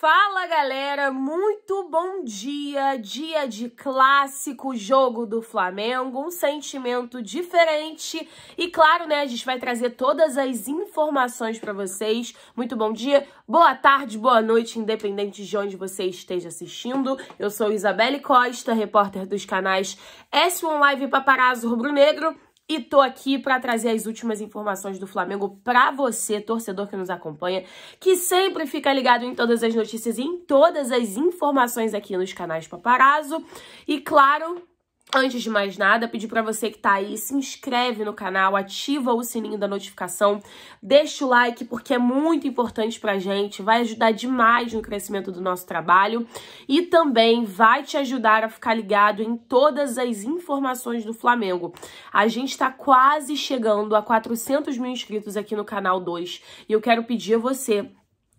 Fala galera, muito bom dia! Dia de clássico jogo do Flamengo, um sentimento diferente e claro, né? A gente vai trazer todas as informações para vocês. Muito bom dia, boa tarde, boa noite, independente de onde você esteja assistindo. Eu sou Isabelle Costa, repórter dos canais S1 Live Paparazzo Rubro Negro e tô aqui para trazer as últimas informações do Flamengo para você, torcedor que nos acompanha, que sempre fica ligado em todas as notícias e em todas as informações aqui nos canais Paparazzo. E claro, Antes de mais nada, pedir para você que tá aí, se inscreve no canal, ativa o sininho da notificação, deixa o like porque é muito importante pra gente, vai ajudar demais no crescimento do nosso trabalho e também vai te ajudar a ficar ligado em todas as informações do Flamengo. A gente tá quase chegando a 400 mil inscritos aqui no canal 2 e eu quero pedir a você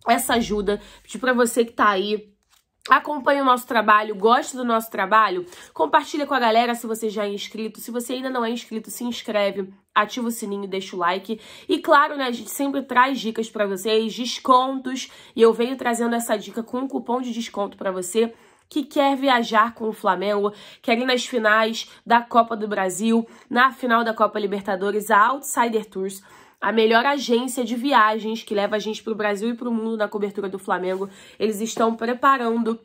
essa ajuda, pedir pra você que tá aí, acompanha o nosso trabalho, gosta do nosso trabalho, compartilha com a galera se você já é inscrito. Se você ainda não é inscrito, se inscreve, ativa o sininho, deixa o like. E claro, né, a gente sempre traz dicas para vocês, descontos, e eu venho trazendo essa dica com um cupom de desconto para você que quer viajar com o Flamengo, quer ir nas finais da Copa do Brasil, na final da Copa Libertadores, a Outsider Tours a melhor agência de viagens que leva a gente para o Brasil e para o mundo na cobertura do Flamengo. Eles estão preparando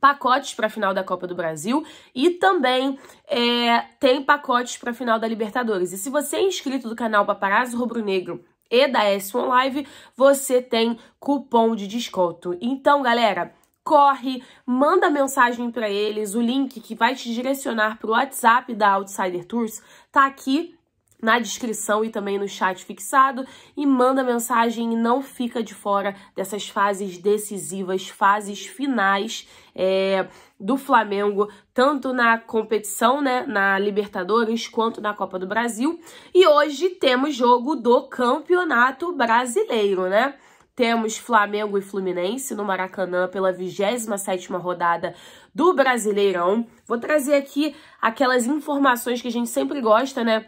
pacotes para a final da Copa do Brasil e também é, tem pacotes para a final da Libertadores. E se você é inscrito do canal Paparazzo Rubro Negro e da S1 Live, você tem cupom de desconto. Então, galera, corre, manda mensagem para eles, o link que vai te direcionar para o WhatsApp da Outsider Tours tá aqui na descrição e também no chat fixado e manda mensagem e não fica de fora dessas fases decisivas, fases finais é, do Flamengo, tanto na competição, né, na Libertadores, quanto na Copa do Brasil. E hoje temos jogo do Campeonato Brasileiro, né? temos Flamengo e Fluminense no Maracanã pela 27ª rodada do Brasileirão. Vou trazer aqui aquelas informações que a gente sempre gosta, né?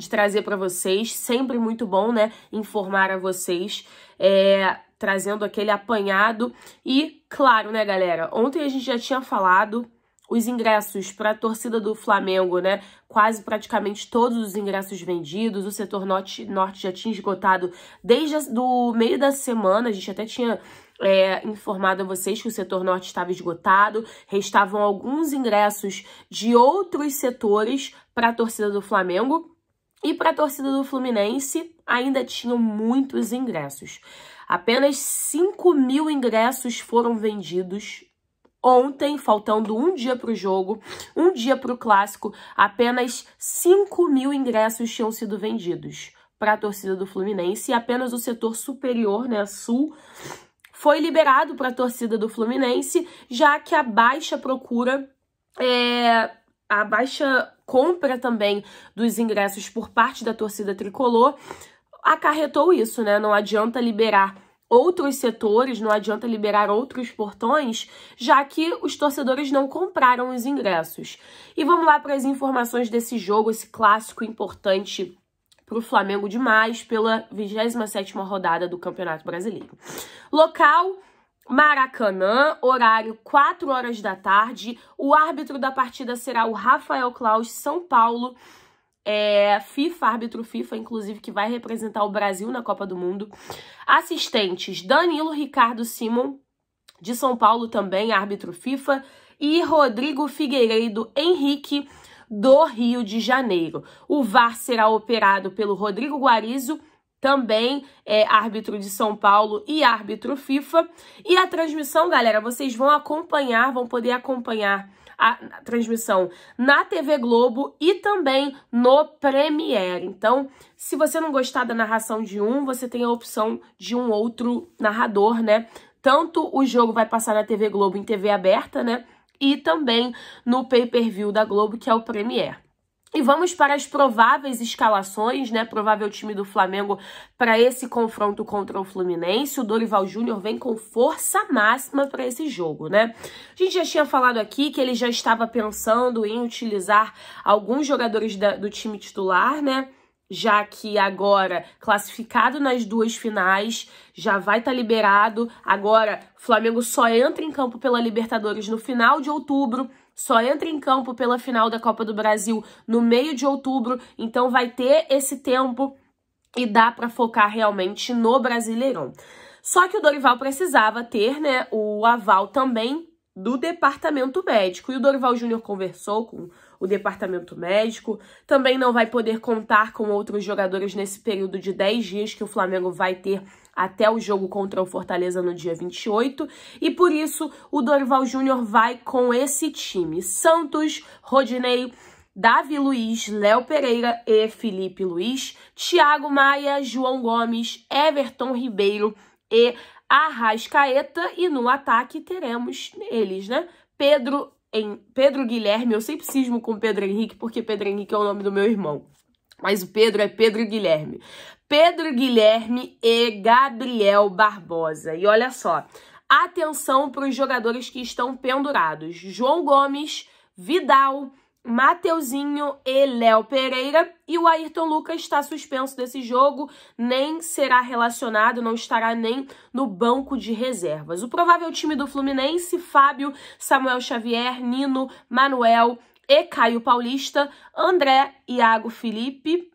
de trazer para vocês. Sempre muito bom, né? Informar a vocês, é, trazendo aquele apanhado. E, claro, né, galera? Ontem a gente já tinha falado os ingressos para a torcida do Flamengo, né? Quase praticamente todos os ingressos vendidos. O setor norte, norte já tinha esgotado desde o meio da semana. A gente até tinha é, informado a vocês que o setor norte estava esgotado. Restavam alguns ingressos de outros setores para a torcida do Flamengo. E para a torcida do Fluminense, ainda tinham muitos ingressos. Apenas 5 mil ingressos foram vendidos ontem, faltando um dia para o jogo, um dia para o clássico. Apenas 5 mil ingressos tinham sido vendidos para a torcida do Fluminense e apenas o setor superior, né, sul, foi liberado para a torcida do Fluminense, já que a baixa procura, é, a baixa compra também dos ingressos por parte da torcida tricolor acarretou isso, né? Não adianta liberar outros setores, não adianta liberar outros portões, já que os torcedores não compraram os ingressos. E vamos lá para as informações desse jogo, esse clássico importante para o Flamengo demais pela 27ª rodada do Campeonato Brasileiro. Local, Maracanã, horário 4 horas da tarde. O árbitro da partida será o Rafael Claus, São Paulo. É, FIFA, árbitro FIFA, inclusive, que vai representar o Brasil na Copa do Mundo. Assistentes: Danilo Ricardo Simon, de São Paulo também, árbitro FIFA. E Rodrigo Figueiredo Henrique, do Rio de Janeiro. O VAR será operado pelo Rodrigo Guarizo também é árbitro de São Paulo e árbitro FIFA. E a transmissão, galera, vocês vão acompanhar, vão poder acompanhar a transmissão na TV Globo e também no Premiere. Então, se você não gostar da narração de um, você tem a opção de um outro narrador, né? Tanto o jogo vai passar na TV Globo em TV aberta, né? E também no pay-per-view da Globo, que é o Premiere. E vamos para as prováveis escalações, né? Provável time do Flamengo para esse confronto contra o Fluminense. O Dorival Júnior vem com força máxima para esse jogo, né? A gente já tinha falado aqui que ele já estava pensando em utilizar alguns jogadores da, do time titular, né? já que agora classificado nas duas finais, já vai estar tá liberado. Agora, Flamengo só entra em campo pela Libertadores no final de outubro, só entra em campo pela final da Copa do Brasil no meio de outubro, então vai ter esse tempo e dá para focar realmente no Brasileirão. Só que o Dorival precisava ter, né, o aval também do departamento médico. E o Dorival Júnior conversou com o departamento médico. Também não vai poder contar com outros jogadores nesse período de 10 dias que o Flamengo vai ter até o jogo contra o Fortaleza no dia 28, e por isso o Dorival Júnior vai com esse time: Santos, Rodinei, Davi Luiz, Léo Pereira e Felipe Luiz, Thiago Maia, João Gomes, Everton Ribeiro e Arrascaeta, e no ataque teremos eles, né? Pedro em Pedro Guilherme. Eu sempre cismo com Pedro Henrique, porque Pedro Henrique é o nome do meu irmão. Mas o Pedro é Pedro Guilherme. Pedro Guilherme e Gabriel Barbosa. E olha só, atenção para os jogadores que estão pendurados. João Gomes, Vidal, Mateuzinho e Léo Pereira. E o Ayrton Lucas está suspenso desse jogo, nem será relacionado, não estará nem no banco de reservas. O provável time do Fluminense: Fábio, Samuel Xavier, Nino, Manuel e Caio Paulista, André, Iago Felipe,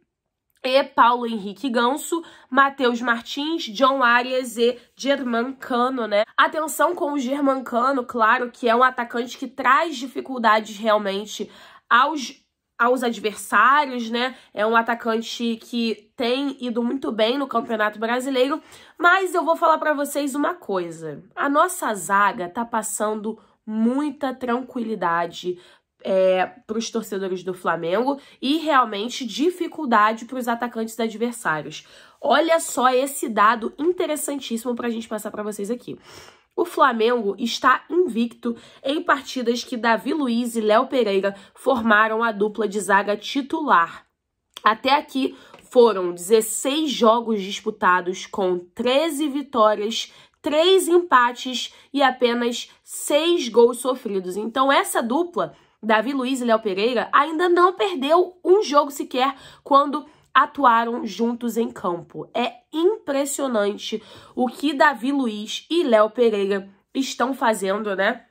e Paulo Henrique Ganso, Matheus Martins, John Arias e Germancano, né? Atenção com o Germancano, claro, que é um atacante que traz dificuldades realmente aos aos adversários, né? É um atacante que tem ido muito bem no Campeonato Brasileiro, mas eu vou falar para vocês uma coisa. A nossa zaga tá passando muita tranquilidade é, para os torcedores do Flamengo e realmente dificuldade para os atacantes adversários. Olha só esse dado interessantíssimo para a gente passar para vocês aqui. O Flamengo está invicto em partidas que Davi Luiz e Léo Pereira formaram a dupla de zaga titular. Até aqui foram 16 jogos disputados com 13 vitórias, 3 empates e apenas 6 gols sofridos. Então essa dupla Davi Luiz e Léo Pereira ainda não perdeu um jogo sequer quando atuaram juntos em campo. É impressionante o que Davi Luiz e Léo Pereira estão fazendo, né?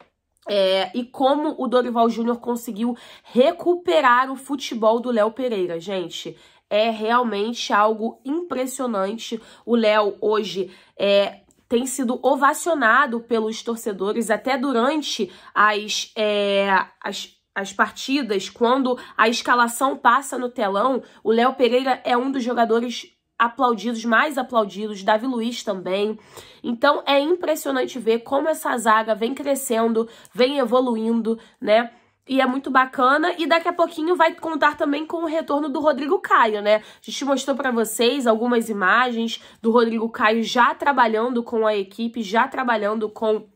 É, e como o Dorival Júnior conseguiu recuperar o futebol do Léo Pereira, gente. É realmente algo impressionante. O Léo hoje é, tem sido ovacionado pelos torcedores até durante as, é, as as partidas, quando a escalação passa no telão, o Léo Pereira é um dos jogadores aplaudidos, mais aplaudidos, Davi Luiz também. Então é impressionante ver como essa zaga vem crescendo, vem evoluindo, né? E é muito bacana. E daqui a pouquinho vai contar também com o retorno do Rodrigo Caio, né? A gente mostrou para vocês algumas imagens do Rodrigo Caio já trabalhando com a equipe, já trabalhando com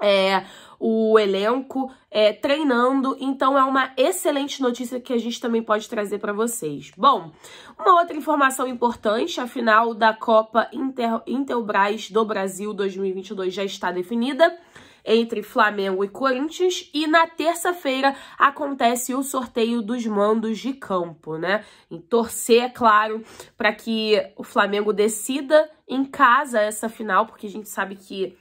é, o elenco é, treinando. Então é uma excelente notícia que a gente também pode trazer para vocês. Bom, uma outra informação importante, a final da Copa Inter, Intelbras do Brasil 2022 já está definida entre Flamengo e Corinthians e na terça-feira acontece o sorteio dos mandos de campo, né? E torcer, é claro, para que o Flamengo decida em casa essa final, porque a gente sabe que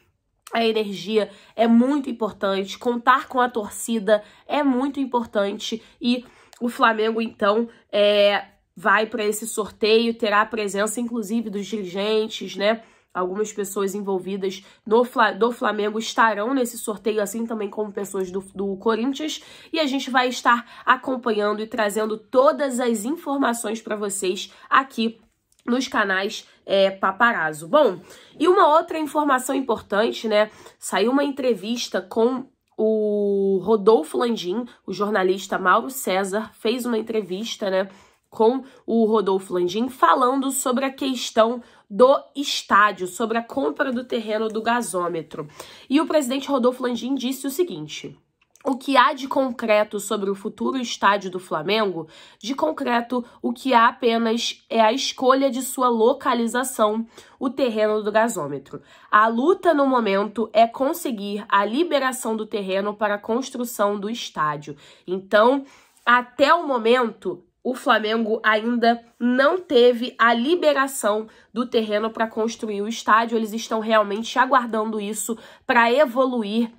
a energia é muito importante, contar com a torcida é muito importante e o Flamengo, então, é, vai para esse sorteio, terá a presença, inclusive, dos dirigentes, né? Algumas pessoas envolvidas no, do Flamengo estarão nesse sorteio, assim também como pessoas do, do Corinthians. E a gente vai estar acompanhando e trazendo todas as informações para vocês aqui nos canais é, paparazzo. Bom, e uma outra informação importante, né? Saiu uma entrevista com o Rodolfo Landim, o jornalista Mauro César, fez uma entrevista, né? Com o Rodolfo Landim, falando sobre a questão do estádio, sobre a compra do terreno do gasômetro. E o presidente Rodolfo Landim disse o seguinte: o que há de concreto sobre o futuro estádio do Flamengo, de concreto, o que há apenas é a escolha de sua localização, o terreno do gasômetro. A luta no momento é conseguir a liberação do terreno para a construção do estádio. Então, até o momento, o Flamengo ainda não teve a liberação do terreno para construir o estádio. Eles estão realmente aguardando isso para evoluir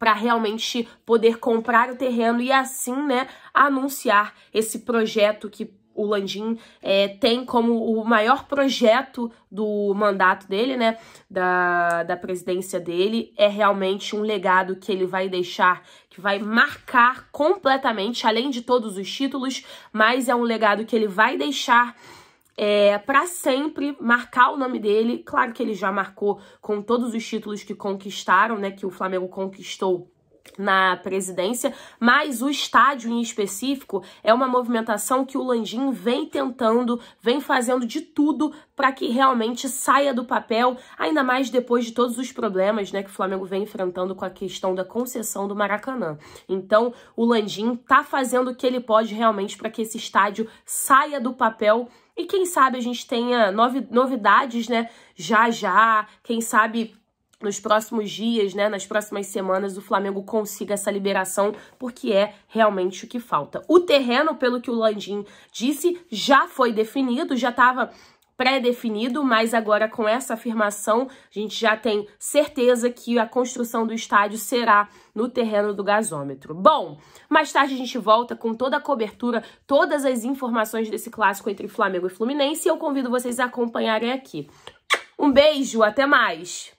para realmente poder comprar o terreno e assim, né, anunciar esse projeto que o Landim é, tem como o maior projeto do mandato dele, né, da, da presidência dele, é realmente um legado que ele vai deixar, que vai marcar completamente, além de todos os títulos, mas é um legado que ele vai deixar é, para sempre marcar o nome dele. Claro que ele já marcou com todos os títulos que conquistaram, né? Que o Flamengo conquistou na presidência, mas o estádio em específico é uma movimentação que o Landim vem tentando, vem fazendo de tudo para que realmente saia do papel, ainda mais depois de todos os problemas né, que o Flamengo vem enfrentando com a questão da concessão do Maracanã. Então, o Landim está fazendo o que ele pode realmente para que esse estádio saia do papel e quem sabe a gente tenha novidades, né? Já já, quem sabe nos próximos dias, né, nas próximas semanas, o Flamengo consiga essa liberação, porque é realmente o que falta. O terreno, pelo que o Landim disse, já foi definido, já estava pré-definido, mas agora com essa afirmação, a gente já tem certeza que a construção do estádio será no terreno do gasômetro. Bom, mais tarde a gente volta com toda a cobertura, todas as informações desse clássico entre Flamengo e Fluminense e eu convido vocês a acompanharem aqui. Um beijo, até mais!